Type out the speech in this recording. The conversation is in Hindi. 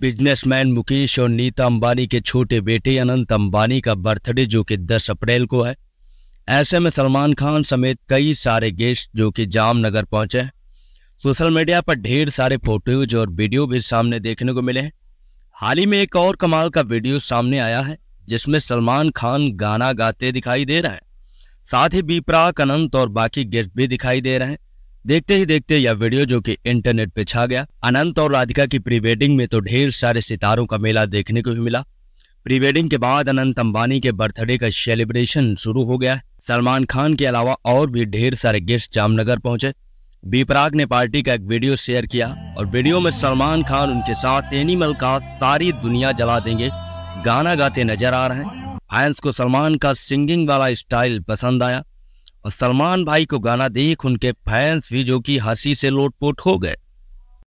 बिजनेसमैन मुकेश और नीता अंबानी के छोटे बेटे अनंत अंबानी का बर्थडे जो कि 10 अप्रैल को है ऐसे में सलमान खान समेत कई सारे गेस्ट जो कि जामनगर पहुंचे हैं सोशल मीडिया पर ढेर सारे फोटोज और वीडियो भी सामने देखने को मिले हैं हाल ही में एक और कमाल का वीडियो सामने आया है जिसमें सलमान खान गाना गाते दिखाई दे रहे हैं साथ ही बीपराक अनंत और बाकी गेस्ट भी दिखाई दे रहे हैं देखते ही देखते यह वीडियो जो कि इंटरनेट पे छा गया अनंत और राधिका की प्री वेडिंग में तो ढेर सारे सितारों का मेला देखने को ही मिला प्री वेडिंग के बाद अनंत अंबानी के बर्थडे का सेलिब्रेशन शुरू हो गया सलमान खान के अलावा और भी ढेर सारे गेस्ट जामनगर पहुंचे बीपराग ने पार्टी का एक वीडियो शेयर किया और वीडियो में सलमान खान उनके साथ एनिमल का सारी दुनिया जला देंगे गाना गाते नजर आ रहे हैं फैंस को सलमान का सिंगिंग वाला स्टाइल पसंद आया और सलमान भाई को गाना देख उनके फैंस भी जो कि हंसी से लोटपोट हो गए